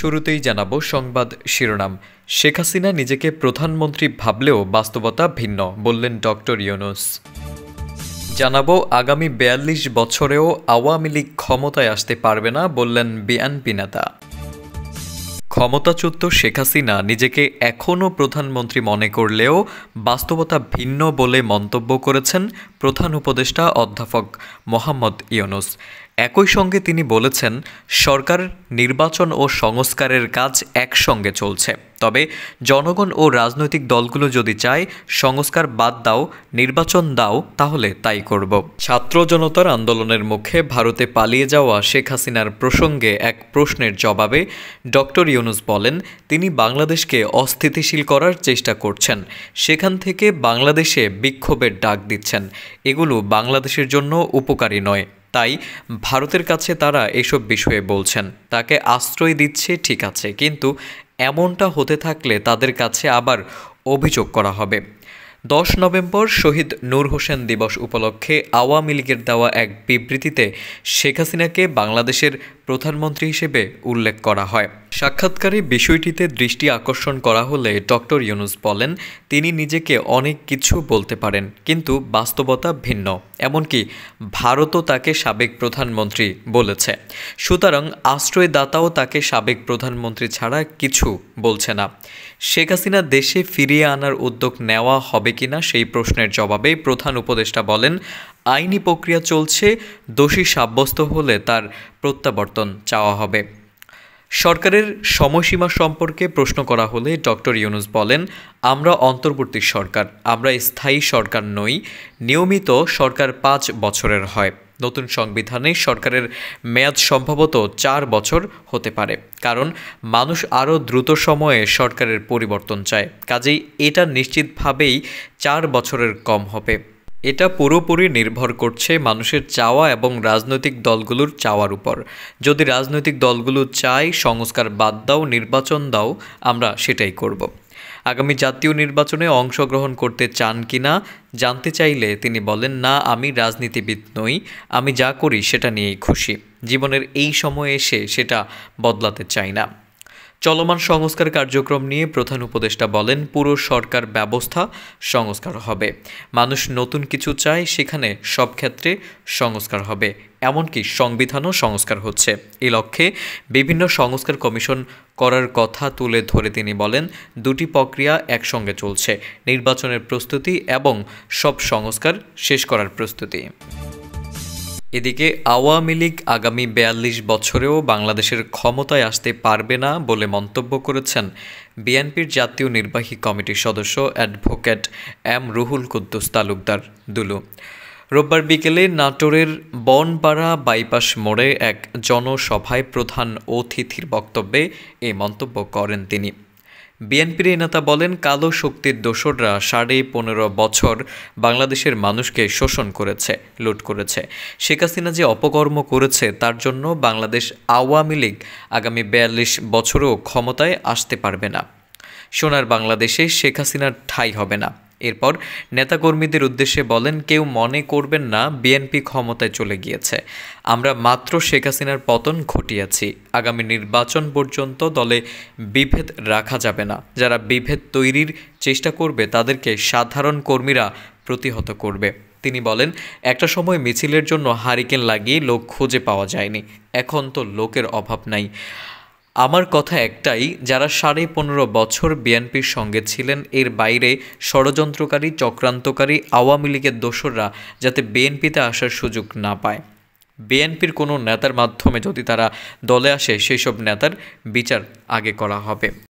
শুরুতেই জানাব সংবাদ শিরোনাম শেখ হাসিনা নিজেকে প্রধানমন্ত্রী ভাবলেও বাস্তবতা ভিন্ন বললেন ডক্টর ইউনুস জানাব আগামী বিয়াল্লিশ বছরেও আওয়ামী লীগ ক্ষমতায় আসতে পারবে না বললেন বিএনপি নেতা ক্ষমতাচ্যুত শেখ হাসিনা নিজেকে এখনও প্রধানমন্ত্রী মনে করলেও বাস্তবতা ভিন্ন বলে মন্তব্য করেছেন প্রধান উপদেষ্টা অধ্যাপক মোহাম্মদ ইউনুস একই সঙ্গে তিনি বলেছেন সরকার নির্বাচন ও সংস্কারের কাজ একসঙ্গে চলছে তবে জনগণ ও রাজনৈতিক দলগুলো যদি চায় সংস্কার বাদ দাও নির্বাচন দাও তাহলে তাই করব ছাত্র জনতার আন্দোলনের মুখে ভারতে পালিয়ে যাওয়া শেখ হাসিনার প্রসঙ্গে এক প্রশ্নের জবাবে ডক্টর ইউনুস বলেন তিনি বাংলাদেশকে অস্থিতিশীল করার চেষ্টা করছেন সেখান থেকে বাংলাদেশে বিক্ষোভের ডাক দিচ্ছেন এগুলো বাংলাদেশের জন্য উপকারী নয় তাই ভারতের কাছে তারা এসব বিষয়ে বলছেন তাকে আশ্রয় দিচ্ছে ঠিক আছে কিন্তু এমনটা হতে থাকলে তাদের কাছে আবার অভিযোগ করা হবে দশ নভেম্বর শহীদ নূর হোসেন দিবস উপলক্ষে আওয়ামী লীগের দেওয়া এক বিবৃতিতে শেখ হাসিনাকে বাংলাদেশের প্রধানমন্ত্রী হিসেবে উল্লেখ করা হয় সাক্ষাৎকারে বিষয়টিতে দৃষ্টি আকর্ষণ করা হলে ডক্টর ইউনুস বলেন তিনি নিজেকে অনেক কিছু বলতে পারেন কিন্তু বাস্তবতা ভিন্ন এমনকি ভারতও তাকে সাবেক প্রধানমন্ত্রী বলেছে সুতরাং আশ্রয়দাতাও তাকে সাবেক প্রধানমন্ত্রী ছাড়া কিছু বলছে না শেখ হাসিনা দেশে ফিরিয়ে আনার উদ্যোগ নেওয়া হবে কিনা সেই প্রশ্নের জবাবে প্রধান উপদেষ্টা বলেন আইনি প্রক্রিয়া চলছে দোষী সাব্যস্ত হলে তার প্রত্যাবর্তন চাওয়া হবে সরকারের সময়সীমা সম্পর্কে প্রশ্ন করা হলে ডক্টর ইউনুস বলেন আমরা অন্তর্বর্তী সরকার আমরা স্থায়ী সরকার নই নিয়মিত সরকার পাঁচ বছরের হয় নতুন সংবিধানে সরকারের মেয়াদ সম্ভবত চার বছর হতে পারে কারণ মানুষ আরও দ্রুত সময়ে সরকারের পরিবর্তন চায় কাজেই এটা নিশ্চিতভাবেই চার বছরের কম হবে এটা পুরোপুরি নির্ভর করছে মানুষের চাওয়া এবং রাজনৈতিক দলগুলোর চাওয়ার উপর যদি রাজনৈতিক দলগুলো চায় সংস্কার বাদ দাও নির্বাচন দাও আমরা সেটাই করব আগামী জাতীয় নির্বাচনে অংশগ্রহণ করতে চান কি না জানতে চাইলে তিনি বলেন না আমি রাজনীতিবিদ নই আমি যা করি সেটা নিয়েই খুশি জীবনের এই সময়ে এসে সেটা বদলাতে চাই না চলমান সংস্কার কার্যক্রম নিয়ে প্রধান উপদেষ্টা বলেন পুরো সরকার ব্যবস্থা সংস্কার হবে মানুষ নতুন কিছু চায় সেখানে সব ক্ষেত্রে সংস্কার হবে এমনকি সংবিধানও সংস্কার হচ্ছে এ লক্ষ্যে বিভিন্ন সংস্কার কমিশন করার কথা তুলে ধরে তিনি বলেন দুটি প্রক্রিয়া একসঙ্গে চলছে নির্বাচনের প্রস্তুতি এবং সব সংস্কার শেষ করার প্রস্তুতি এদিকে আওয়ামী লীগ আগামী বেয়াল্লিশ বছরেও বাংলাদেশের ক্ষমতায় আসতে পারবে না বলে মন্তব্য করেছেন বিএনপির জাতীয় নির্বাহী কমিটির সদস্য অ্যাডভোকেট এম রুহুল কুদ্দুস তালুকদার দুলু রোববার বিকেলে নাটোরের বনপাড়া বাইপাস মোড়ে এক জনসভায় প্রধান অতিথির বক্তব্যে এই মন্তব্য করেন তিনি বিএনপির এই নেতা বলেন কালো শক্তির দোসররা সাড়ে পনেরো বছর বাংলাদেশের মানুষকে শোষণ করেছে লুট করেছে শেখ হাসিনা যে অপকর্ম করেছে তার জন্য বাংলাদেশ আওয়ামী লীগ আগামী বিয়াল্লিশ বছরও ক্ষমতায় আসতে পারবে না সোনার বাংলাদেশে শেখ হাসিনার ঠাঁই হবে না এরপর নেতাকর্মীদের উদ্দেশ্যে বলেন কেউ মনে করবেন না বিএনপি ক্ষমতায় চলে গিয়েছে আমরা মাত্র শেখ হাসিনার পতন ঘটিয়েছি আগামী নির্বাচন পর্যন্ত দলে বিভেদ রাখা যাবে না যারা বিভেদ তৈরির চেষ্টা করবে তাদেরকে সাধারণ কর্মীরা প্রতিহত করবে তিনি বলেন একটা সময় মিছিলের জন্য হারিকেন লাগিয়ে লোক খুঁজে পাওয়া যায়নি এখন তো লোকের অভাব নাই আমার কথা একটাই যারা সাড়ে পনেরো বছর বিএনপির সঙ্গে ছিলেন এর বাইরে ষড়যন্ত্রকারী চক্রান্তকারী আওয়ামী লীগের দোসররা যাতে বিএনপিতে আসার সুযোগ না পায় বিএনপির কোনো নেতার মাধ্যমে যদি তারা দলে আসে সেই সব নেতার বিচার আগে করা হবে